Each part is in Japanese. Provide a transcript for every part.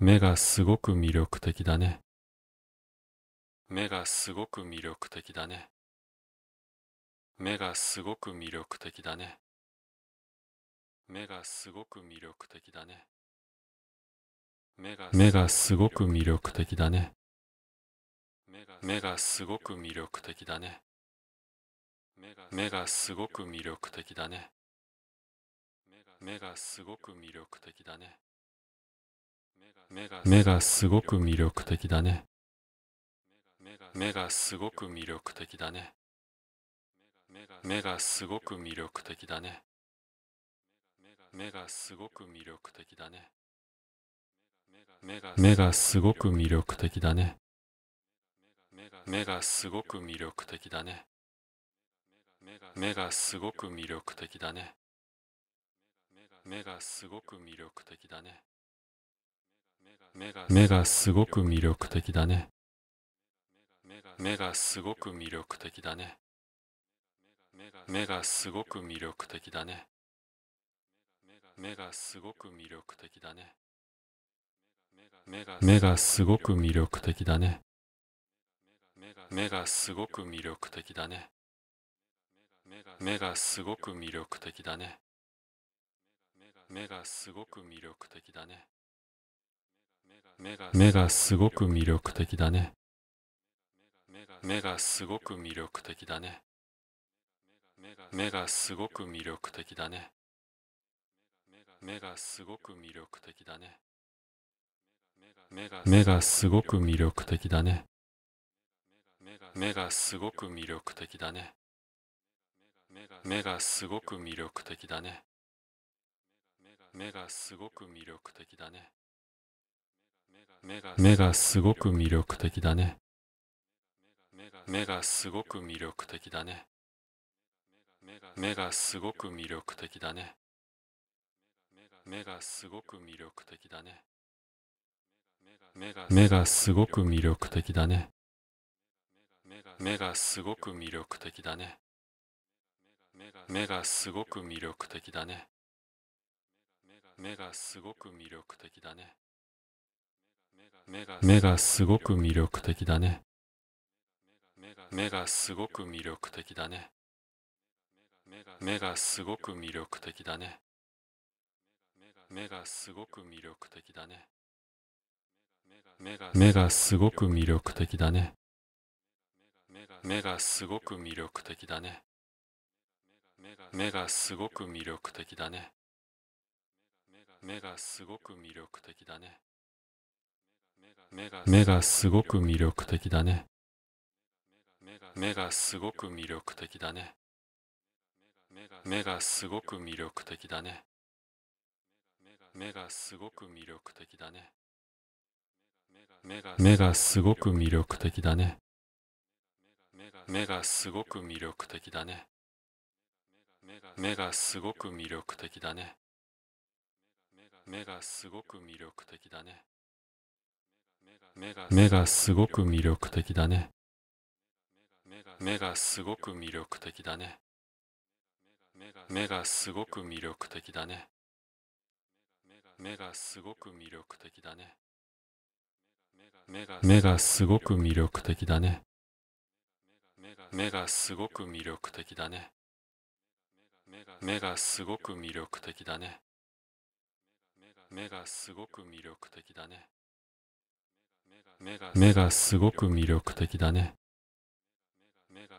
目がすごく魅力的だね。目がすごく魅力的だね。目がすごく魅力的だね。目がすごく魅力的だね。目がすごく魅力的だね。目がすごく魅力的だね。目がすごく魅力的だね。目がすごく魅力的だね。目がすごく魅力的だね目がすごく魅力的だね目がすごく魅力的だね目がすごく魅力的だね目がすごく魅力的だね目がすごく魅力的だね目がすごく魅力的だね目がすごく魅力的だね目がすごく魅力的だね目がすごく魅力的だね目がすごく魅力的だね目がすごく魅力的だね目がすごく魅力的だね目がすごく魅力的だね目がすごく魅力的だね目がすごく魅力的だね目がすごく魅力的だね目がすごく魅力的だね目がすごく魅力的だね目がすごく魅力的だね目がすごく魅力的だね目がすごく魅力的だね目がすごく魅力的だね目がすごく魅力的だね目がすごく魅力的だね目がすごく魅力的だね目がすごく魅力的だね目がすごく魅力的だね目がすごく魅力的だね目がすごく魅力的だね目がすごく魅力的だね目がすごく魅力的だね目がすごく魅力的だね目がすごく魅力的だね目がすごく魅力的だね目がすごく魅力的だね目がすごく魅力的だね目がすごく魅力的だね目がすごく魅力的だね目がすごく魅力的だね目がすごく魅力的だね目がすごく魅力的だね目がすごく魅力的だね目がすごく魅力的だね目がすごく魅力的だね目がすごく魅力的だね目がすごく魅力的だね目がすごく魅力的だね目がすごく魅力的だね目がすごく魅力的だね目がすごく魅力的だね目がすごく魅力的だね目がすごく魅力的だね目がすごく魅力的だね目がすごく魅力的だね目がすごく魅力的だね目がすごく魅力的だね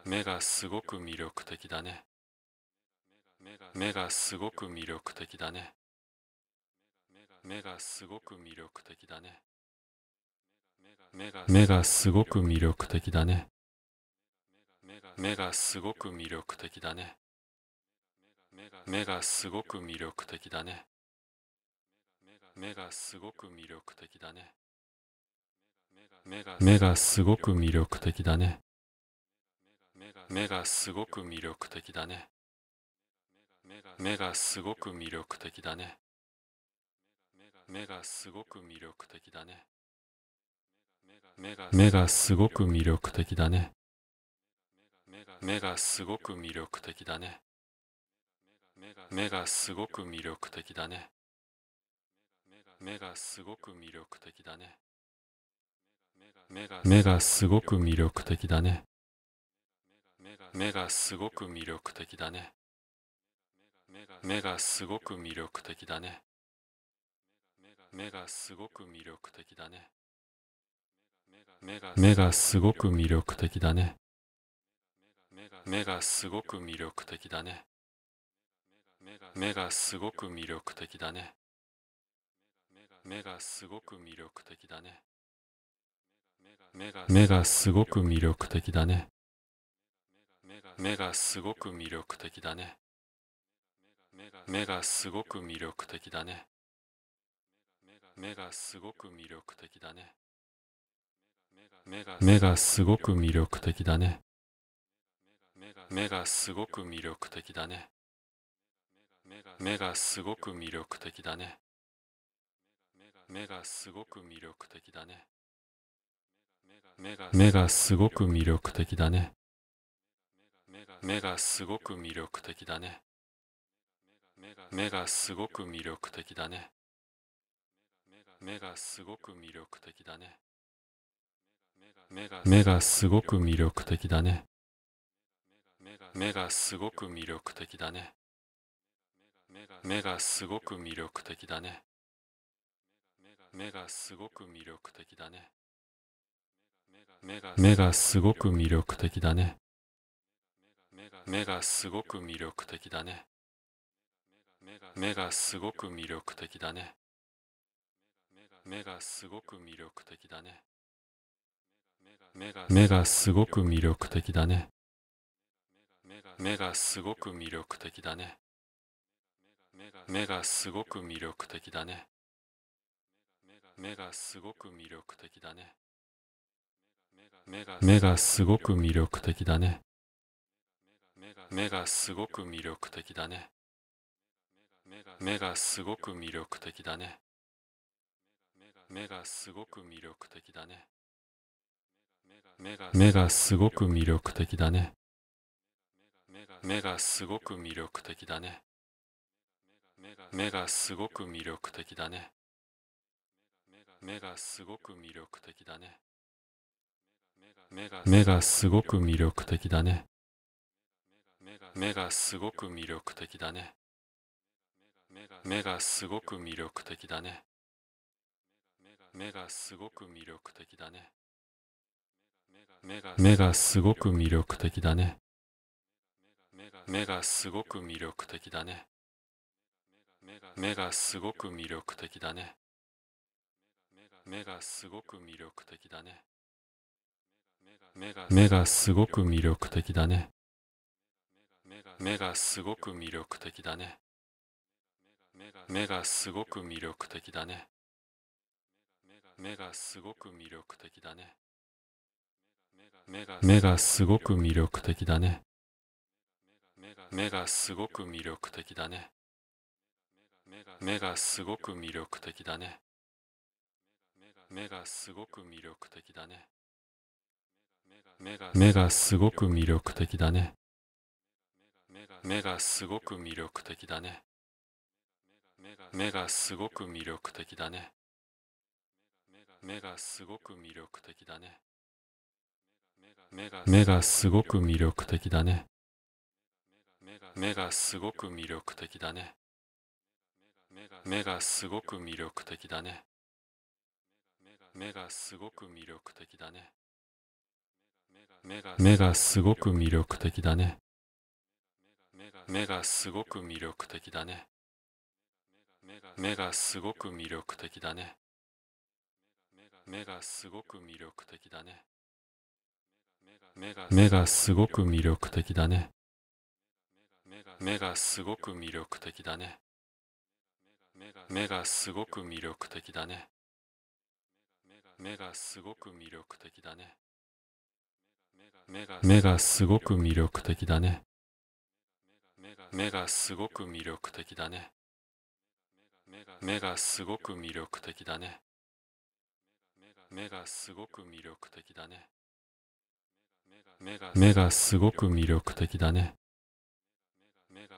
目がすごく魅力的だね目がすごく魅力的だね目がすごく魅力的だね目がすごく魅力的だね目がすごく魅力的だね目がすごく魅力的だね目がすごく魅力的だね目がすごく魅力的だね目がすごく魅力的だね目がすごく魅力的だね目がすごく魅力的だね目がすごく魅力的だね目がすごく魅力的だね目がすごく魅力的だね目がすごく魅力的だね目がすごく魅力的だね目がすごく魅力的だね目がすごく魅力的だね目がすごく魅力的だね目がすごく魅力的だね目がすごく魅力的だね目がすごく魅力的だね目がすごく魅力的だね目がすごく魅力的だね目がすごく魅力的だね目がすごく魅力的だね目がすごく魅力的だね目がすごく魅力的だね目がすごく魅力的だね目がすごく魅力的だね目がすごく魅力的だね目がすごく魅力的だね目がすごく魅力的だね目がすごく魅力的だね目がすごく魅力的だね目がすごく魅力的だね目がすごく魅力的だね目がすごく魅力的だね目がすごく魅力的だね目がすごく魅力的だね目がすごく魅力的だね目がすごく魅力的だね目がすごく魅力的だね目がすごく魅力的だね目がすごく魅力的だね目がすごく魅力的だね目がすごく魅力的だね目がすごく魅力的だね目が目がすごく魅力的だね目がすごく魅力的だね目がすごく魅力的だね目がすごく魅力的だね目がすごく魅力的だね目がすごく魅力的だね目がすごく魅力的だね目がすごく魅力的だね目がすごく魅力的だね目がすごく魅力的だね目がすごく魅力的だね目がすごく魅力的だね目がすごく魅力的だね目がすごく魅力的だね目がすごく魅力的だね目がすごく魅力的だね目がすごく魅力的だね目がすごく魅力的だね目がすごく魅力的だね目がすごく魅力的だね目がすごく魅力的だね目がすごく魅力的だね目がすごく魅力的だね目がすごく魅力的だね目がすごく魅力的だね目がすごく魅力的だね目がすごく魅力的だね目がすごく魅力的だね目がすごく魅力的だね目がすごく魅力的だね目がすごく魅力的だね目がすごく魅力的だね目がすごく魅力的だね目がすごく魅力的だね目がすごく魅力的だね目がすごく魅力的だね目がすごく魅力的だね目がすごく魅力的だね目がすごく魅力的だね目がすごく魅力的だね目がすごく魅力的だね目がすごく魅力的だね目がすごく魅力的だね目がすごく魅力的だね目がすごく魅力的だね目がすごく魅力的だね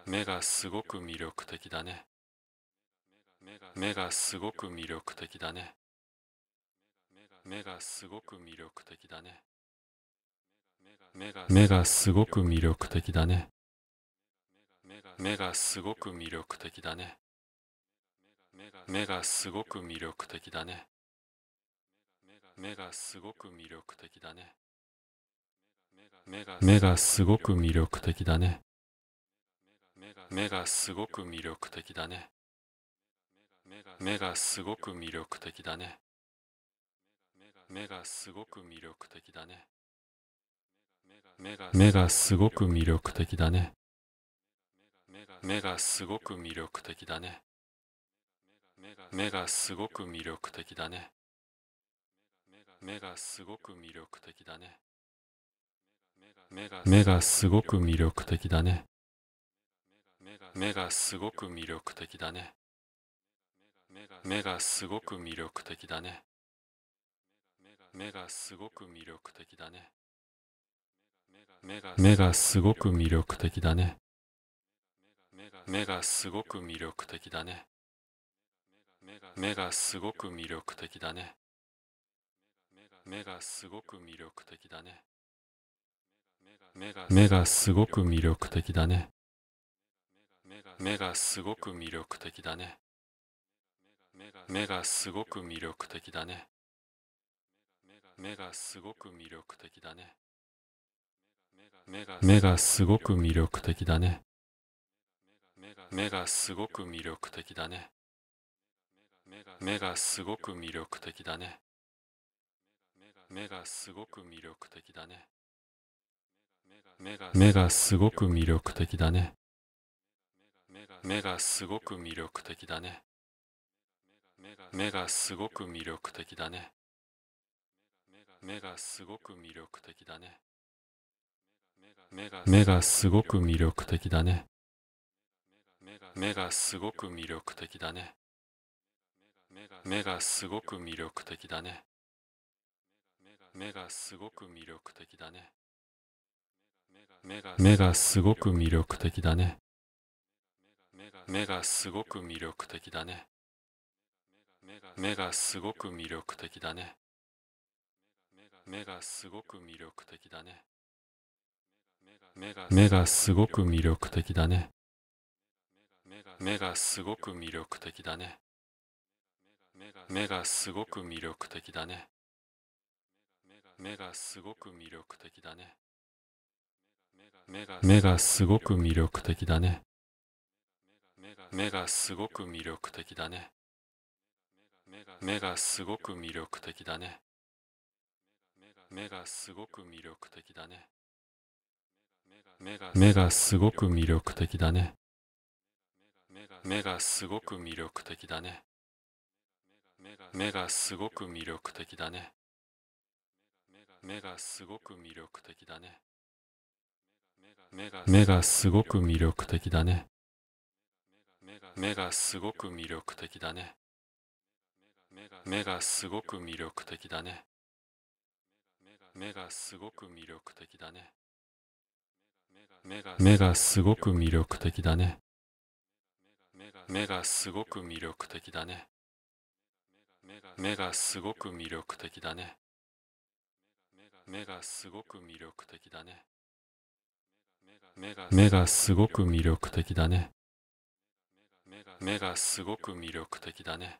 目がすごく魅力的だね目がすごく魅力的だね目がすごく魅力的だね目がすごく魅力的だね目がすごく魅力的だね目がすごく魅力的だね目がすごく魅力的だね目がすごく魅力的だね目がすごく魅力的だね目がすごく魅力的だね目がすごく魅力的だね目がすごく魅力的だね目がすごく魅力的だね目がすごく魅力的だね目がすごく魅力的だね目がすごく魅力的だね目がすごく魅力的だね目がすごく魅力的だね目がすごく魅力的だね目がすごく魅力的だね目がすごく魅力的だね目がすごく魅力的だね目がすごく魅力的だね目がすごく魅力的だね目がすごく魅力的だね目がすごく魅力的だね目がすごく魅力的だね目がすごく魅力的だね目がすごく魅力的だね目がすごく魅力的だね目がすごく魅力的だね目がすごく魅力的だね目がすごく魅力的だね目がすごく魅力的だね目がすごく魅力的だね目がすごく魅力的だね目がすごく魅力的だね目がすごく魅力的だね目がすごく魅力的だね目がすごく魅力的だね目がすごく魅力的だね目がすごく魅力的だね目がすごく魅力的だね目がすごく魅力的だね目がすごく魅力的だね目がすごく魅力的だね目がすごく魅力的だね目がすごく魅力的だね目がすごく魅力的だね目がすごく魅力的だね目がすごく魅力的だね目がすごく魅力的だね目がすごく魅力的だね目がすごく魅力的だね目がすごく魅力的だね目がすごく魅力的だね目がすごく魅力的だね目がすごく魅力的だね目がすごく魅力的だね目がすごく魅力的だね目がすごく魅力的だね目がすごく魅力的だね目がすごく魅力的だね目がすごく魅力的だね目がすごく魅力的だね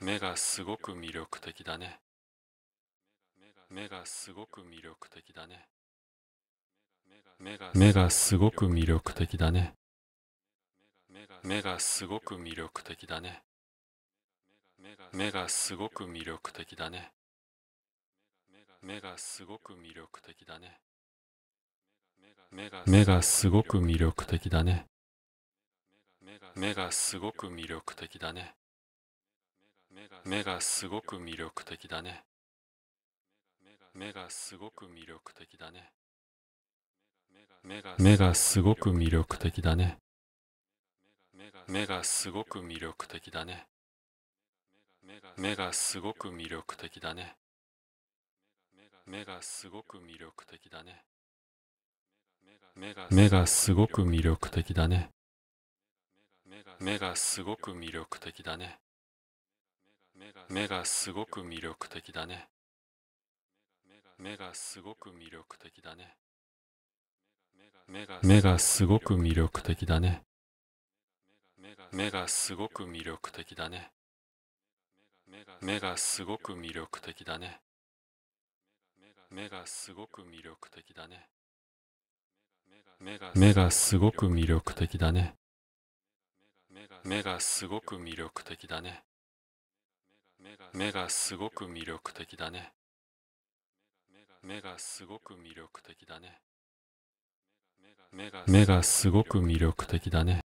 目がすごく魅力的だね目がすごく魅力的だね目がすごく魅力的だね目がすごく魅力的だね目がすごく魅力的だね目がすごく魅力的だね目がすごく魅力的だね目がすごく魅力的だね目がすごく魅力的だね目がすごく魅力的だね目がすごく魅力的だね目がすごく魅力的だね目がすごく魅力的だね目がすごく魅力的だね目がすごく魅力的だね目がすごく魅力的だね目がすごく魅力的だね目がすごく魅力的だね目がすごく魅力的だね目がすごく魅力的だね目がすごく魅力的だね目がすごく魅力的だね目がすごく魅力的だね目がすごく魅力的だね目がすごく魅力的だね目がすごく魅力的だね目がすごく魅力的だね